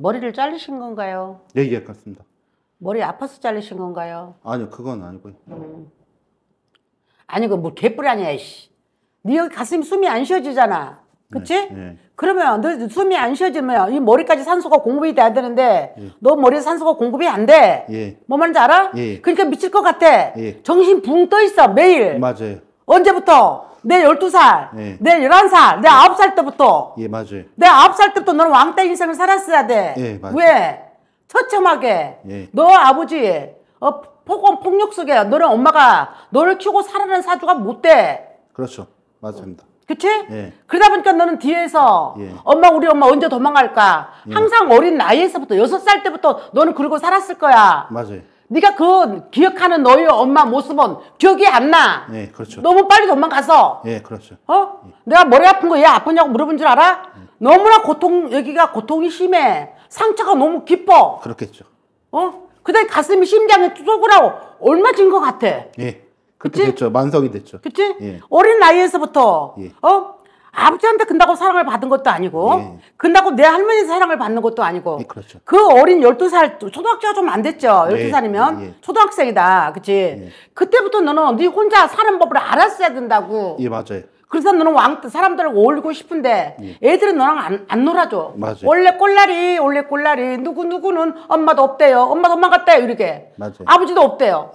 머리를 자르신 건가요? 네, 예, 그습니다 예, 머리 아파서 자르신 건가요? 아니요, 그건 아니고요. 음. 아니, 그뭐 개뿔 아니야, 씨. 네 여기 가슴 숨이 안 쉬어지잖아. 그치? 네, 네. 그러면 너 숨이 안 쉬어지면 이 머리까지 산소가 공급이 돼야 되는데 예. 너 머리에 산소가 공급이 안 돼. 예. 뭐 말인지 알아? 예. 그러니까 미칠 것 같아. 예. 정신 붕 떠 있어 매일. 맞아요. 언제부터? 내 열두 살내 예. 열한 살내 아홉 살 때부터. 예, 맞아요. 내 아홉 살 때부터 너는 왕따 인생을 살았어야 돼. 예, 맞아요. 왜? 처참하게. 예. 너 아버지, 어, 폭언, 폭력 속에 너는 엄마가 너를 키우고 살아는 사주가 못 돼. 그렇죠. 맞습니다. 그치? 예. 그러다 보니까 너는 뒤에서 예. 엄마 우리 엄마 언제 도망갈까? 예. 항상 어린 나이에서부터 여섯 살 때부터 너는 그러고 살았을 거야. 맞아요. 네가 그 기억하는 너희 엄마 모습은 기억이 안 나. 예, 그렇죠. 너무 빨리 도망가서. 예, 그렇죠. 어? 예. 내가 머리 아픈 거 얘 아프냐고 물어본 줄 알아? 예. 너무나 고통 여기가 고통이 심해. 상처가 너무 깊어. 그렇겠죠. 어? 그다음 가슴이 심장에 쪼그라고 얼마진 것 같아. 예. 그렇게 그치? 됐죠. 만성이 됐죠. 그치? 예. 어린 나이에서부터 예. 어? 아버지한테 근다고 사랑을 받은 것도 아니고 예. 근다고 내 할머니 사랑을 받는 것도 아니고 예, 그렇죠. 그 어린 열두 살 초등학교가 좀 안 됐죠. 네. 열두 살이면 예. 예. 초등학생이다. 그치 예. 그때부터 너는 네 혼자 사는 법을 알았어야 된다고. 예, 맞아요. 그래서 너는 왕 사람들을 어울리고 싶은데 예. 애들은 너랑 안, 안 놀아줘. 맞아요. 원래 꼴라리, 원래 꼴라리. 누구 누구는 엄마도 없대요. 엄마도 엄마 같대요. 이렇게. 맞아요. 아버지도 없대요.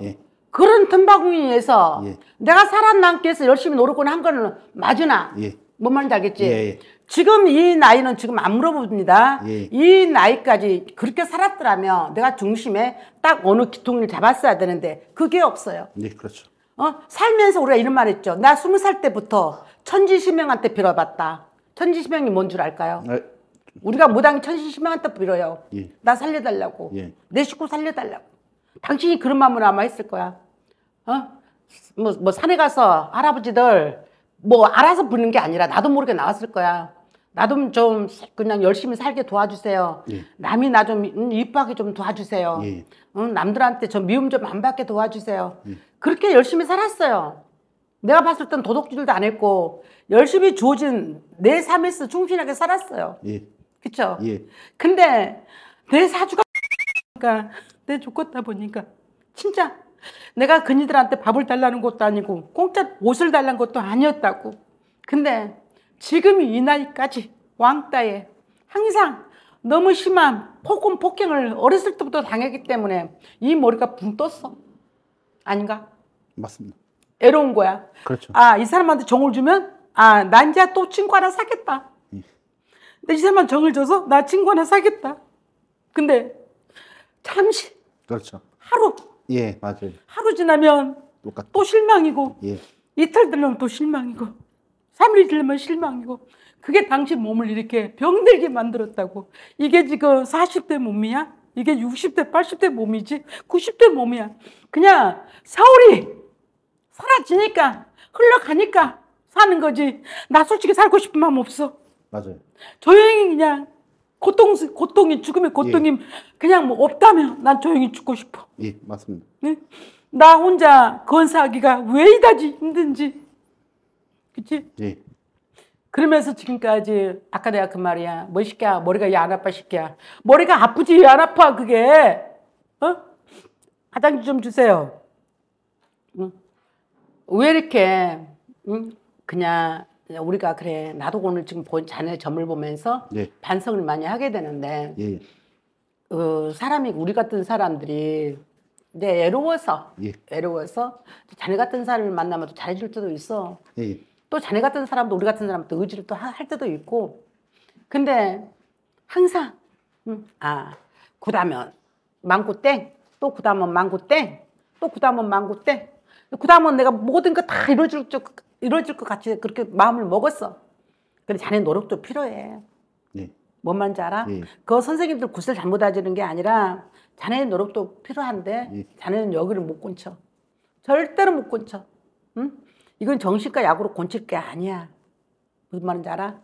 그런 틈바구니에서 내가 살아남기 위해서 열심히 노력을 한 거는 맞으나 뭔 말인지 알겠지? 예, 예. 지금 이 나이는 지금 안 물어봅니다. 예, 예. 이 나이까지 그렇게 살았더라면 내가 중심에 딱 어느 기통을 잡았어야 되는데 그게 없어요. 네, 그렇죠. 어? 살면서 우리가 이런 말 했죠. 나 스무 살 때부터 천지신명한테 빌어봤다. 천지신명이뭔 줄 알까요? 아, 우리가 무당 천지신명한테 빌어요. 예. 나 살려달라고. 예. 내 식구 살려달라고. 당신이 그런 마음으로 아마 했을 거야. 어? 뭐, 뭐 산에 가서 할아버지들 뭐 알아서 부는 게 아니라 나도 모르게 나왔을 거야. 나도 좀 그냥 열심히 살게 도와주세요. 예. 남이 나 좀입쁘게좀 음, 도와주세요. 예. 응, 음, 남들한테 좀 미움 좀 안 받게 도와주세요. 예. 그렇게 열심히 살았어요. 내가 봤을 땐 도덕질도 안 했고 열심히 주어진 내 삶에서 충실하게 살았어요. 그렇죠? 근데 내 사주가 그러니까 내 조건다 보니까 진짜 내가 그니들한테 밥을 달라는 것도 아니고 공짜 옷을 달라는 것도 아니었다고. 근데 지금 이 나이까지 왕따에 항상 너무 심한 폭언 폭행을 어렸을 때부터 당했기 때문에 이 머리가 붕 떴어. 아닌가? 맞습니다. 애로운 거야. 그렇죠. 아, 이 사람한테 정을 주면 아, 난 이제 또 친구 하나 사겠다. 예. 근데 이 사람한테 정을 줘서 나 친구 하나 사겠다. 근데 잠시 그렇죠. 하루 예, 맞아요. 하루 지나면 똑같... 또 실망이고 예. 이틀 되면 또 실망이고 3일 되면 실망이고 그게 당신 몸을 이렇게 병들게 만들었다고. 이게 지금 40대 몸이야? 이게 60대, 80대 몸이지? 90대 몸이야. 그냥 서울이 사라지니까 흘러가니까 사는 거지. 나 솔직히 살고 싶은 마음 없어. 맞아요. 조용히 그냥 고통, 고통이, 죽음의 예. 고통이 예. 그냥 뭐 없다면 난 조용히 죽고 싶어. 예, 맞습니다. 네? 나 혼자 건사하기가 왜 이다지 힘든지. 그치? 예. 그러면서 지금까지, 아까 내가 그 말이야. 뭐, 시끼 머리가 야, 안 아파, 시끼 머리가 아프지, 안 아파, 그게. 어? 화장지 좀 주세요. 응? 왜 이렇게, 응? 그냥 우리가 그래 나도 오늘 지금 본 자네 점을 보면서 네. 반성을 많이 하게 되는데 예. 어, 사람이 우리 같은 사람들이 내제 애로워서 예. 애로워서 자네 같은 사람을 만나면 또 잘해줄 때도 있어 예. 또 자네 같은 사람도 우리 같은 사람도 의지를 또 할 때도 있고 근데 항상 음, 아그다음면 망고 땡 또 그다음은 망고 땡 또 그다음은 망고 땡그 다음은 내가 모든 거 다 이루어줄 줄 그, 이루어질 것 같이 그렇게 마음을 먹었어. 근데 자네 노력도 필요해. 네. 뭔 말인지 알아? 네. 그 선생님들 굿을 잘못 하시는 게 아니라 자네 노력도 필요한데 네. 자네는 여기를 못 곤쳐. 절대로 못 곤쳐. 응? 이건 정신과 약으로 곤칠 게 아니야. 무슨 말인지 알아?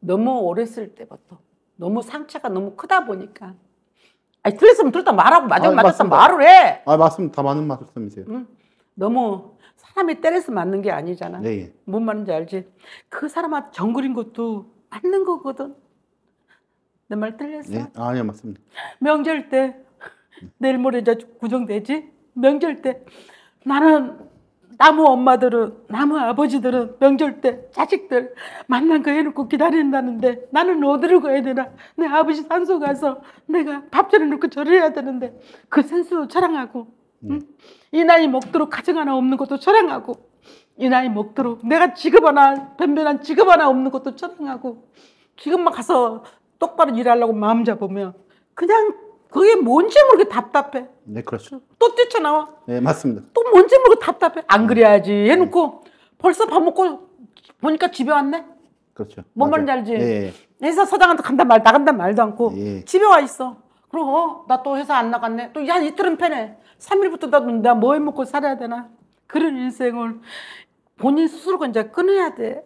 너무 어렸을 때부터 너무 상처가 너무 크다 보니까 아니 틀렸으면 틀렸다 말하고 아, 맞으면 맞았다 말을 해. 아 맞습니다. 다 맞는 말씀이세요. 응? 너무 사람이 때려서 맞는 게 아니잖아. 네. 예. 뭔 말인지 알지? 그 사람한테 정글인 것도 맞는 거거든. 내 말 틀렸어? 네. 아니요, 맞습니다. 명절 때 내일 모레 이제 구정되지? 명절 때 나는 나무 엄마들은 나무 아버지들은 명절 때 자식들 만난 거 해놓고 기다린다는데 나는 어디로 가야 되나 내 아버지 산소 가서 내가 밥 차려놓고 절을 해야 되는데 그 센스도 자하고 이 나이 먹도록 가정 하나 없는 것도 저랑하고 이 나이 먹도록 내가 지급 하나 변변한 지급 하나 없는 것도 저랑하고 지금막 가서 똑바로 일하려고 마음 잡으면 그냥 그게 뭔지 모르게 답답해. 네, 그렇죠. 또 뛰쳐나와. 네, 맞습니다. 또 뭔지 모르게 답답해. 안 음. 그래야지 음. 해놓고 네. 벌써 밥 먹고 보니까 집에 왔네. 그렇죠. 뭔 말인지 알지? 예, 회사 예. 서장한테 간단 말, 나간단 말도 않고 예. 집에 와 있어. 그러고 어? 나또 회사 안 나갔네. 또한 이틀은 패네. 3일부터 나도 내가 뭐 해먹고 살아야 되나. 그런 인생을 본인 스스로가 이제 끊어야 돼.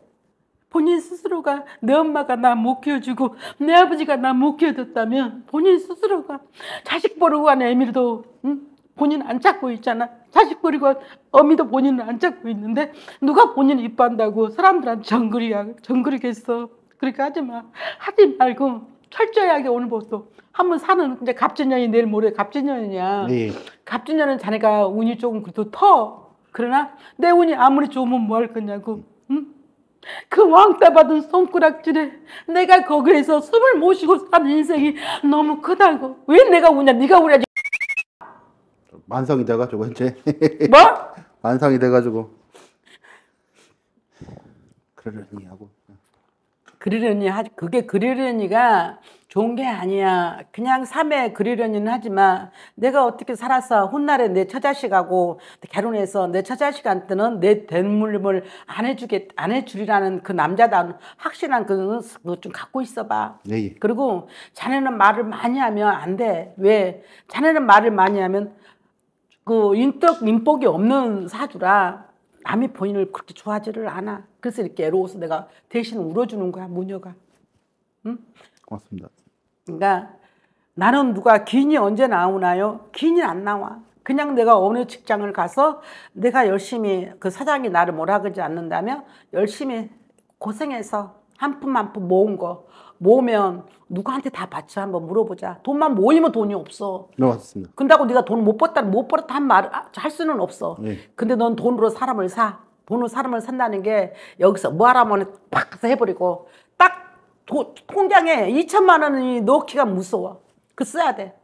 본인 스스로가 내 엄마가 나 못 키워주고 내 아버지가 나 못 키워줬다면 본인 스스로가 자식 버리고 간 애미도 응? 본인 안 찾고 있잖아. 자식 버리고 어미도 본인은안 찾고 있는데 누가 본인 이뻐한다고 사람들한테 정글이야. 정글이겠어. 그렇게 하지 마. 하지 말고 철저하게 오늘부터 한번 사는 이제 갑진년이 내일 모레 갑진년이냐. 네. 갑진년은 자네가 운이 조금 그래도 터. 그러나 내 운이 아무리 좋으면 뭐할 거냐고. 그, 응? 그 왕따 받은 손가락질에 내가 거기에서 숨을 모시고 사는 인생이 너무 크다고. 왜 내가 우냐? 네가 우냐? 만성이 돼가지고 이제. 뭐? 만성이 돼가지고. 그러려니 하고. 그리려니 하 그게 그리려니가 좋은 게 아니야. 그냥 삶에 그리려니는 하지 만 내가 어떻게 살아서 훗날에 내 처자식하고 결혼해서 내 처자식한테는 내 대물림을 안 해주게 안 해주리라는 그 남자다 확실한 그거 좀 갖고 있어봐. 네. 그리고 자네는 말을 많이 하면 안 돼. 왜? 자네는 말을 많이 하면 그 인덕 민복이 없는 사주라. 남의 본인을 그렇게 좋아하지를 않아. 그래서 이렇게 애로워서 내가 대신 울어주는 거야, 모녀가. 응? 고맙습니다. 그러니까 나는 누가 기인이 언제 나오나요? 기인이 안 나와. 그냥 내가 어느 직장을 가서 내가 열심히 그 사장이 나를 뭐라 그러지 않는다면 열심히 고생해서 한푼만푼 모은 거 모으면 누구한테 다받쳐 한번 물어보자. 돈만 모이면 돈이 없어. 네, 맞습니다. 근다고 네가 돈 못 벌었다 못 벌었다 한말할 아, 수는 없어. 네. 근데 넌 돈으로 사람을 사. 돈으로 사람을 산다는 게 여기서 뭐 하라면 팍 해버리고 딱 도, 통장에 2천만 원이 넣기가 무서워. 그 써야 돼.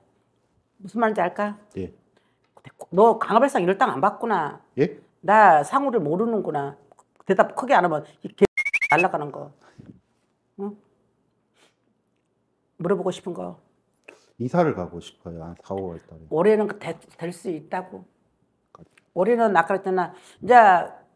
무슨 말인지 알까? 예. 너 강화발상 이럴 땅안 봤구나. 예? 나 상호를 모르는구나. 대답 크게 안 하면 이개 날라가는 거. 응? 물어보고 싶은 거. 이사를 가고 싶어요. 한 4, 5월 달에. 올해는 그 될수 있다고. 올해는 아까 그랬잖아. 이제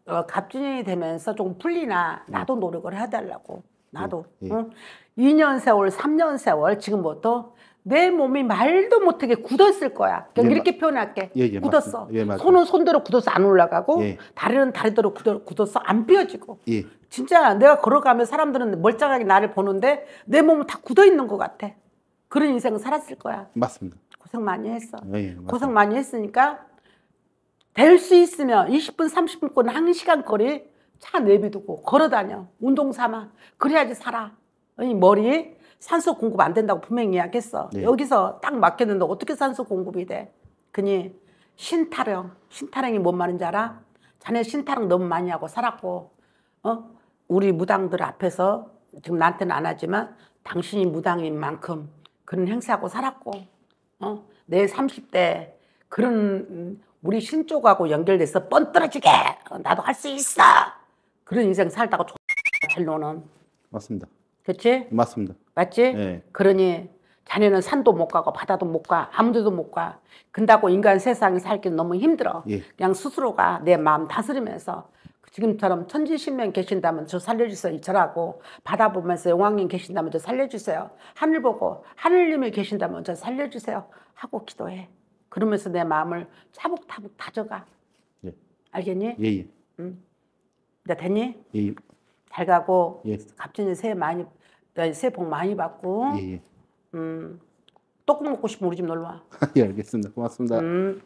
어, 갑진이 되면서 좀 풀리나 나도 노력을 해달라고. 나도. 예, 예. 응? 2년 세월, 3년 세월 지금부터 뭐 내 몸이 말도 못하게 굳었을 거야. 그냥 예, 이렇게 표현할게. 예, 예, 굳었어. 예, 손은 손대로 굳어서 안 올라가고 다리는 다리대로 굳어, 굳어서 안 삐어지고 진짜 내가 걸어가면 사람들은 멀쩡하게 나를 보는데 내 몸은 다 굳어 있는 것 같아. 그런 인생을 살았을 거야. 맞습니다. 고생 많이 했어. 예, 예 고생 많이 했으니까 될 수 있으면 20분, 30분 권한시간 거리 차 내비두고 걸어 다녀. 운동 삼아. 그래야지 살아. 이 머리 산소 공급 안 된다고 분명히 이야기했어. 예. 여기서 딱 막혔는데 어떻게 산소 공급이 돼? 그니 신타령. 신타령이 뭔 말인지 알아? 자네 신타령 너무 많이 하고 살았고 어? 우리 무당들 앞에서 지금 나한테는 안 하지만 당신이 무당인 만큼 그런 행사하고 살았고 어? 내 30대 그런 우리 신쪽하고 연결돼서 뻔 떨어지게 나도 할 수 있어 그런 인생 살다가 찰로는 맞습니다. 그렇지? 맞습니다. 맞지? 네. 그러니 자네는 산도 못 가고 바다도 못 가 아무데도 못 가. 근다고 인간 세상에 살기는 너무 힘들어. 예. 그냥 스스로가 내 마음 다스리면서 지금처럼 천지신명 계신다면 저 살려주세요 이절고 바다 보면서 영왕님 계신다면 저 살려주세요 하늘 보고 하늘님이 계신다면 저 살려주세요 하고 기도해 그러면서 내 마음을 차북차북 다져가 예. 알겠니? 예예 예. 응? 이제 됐니? 예예 예. 잘 가고 예. 갑진이 새해 많이 새해 복 많이 받고 예예 예. 음, 떡국 먹고 싶으면 우리 집 놀러와 예 알겠습니다 고맙습니다 음.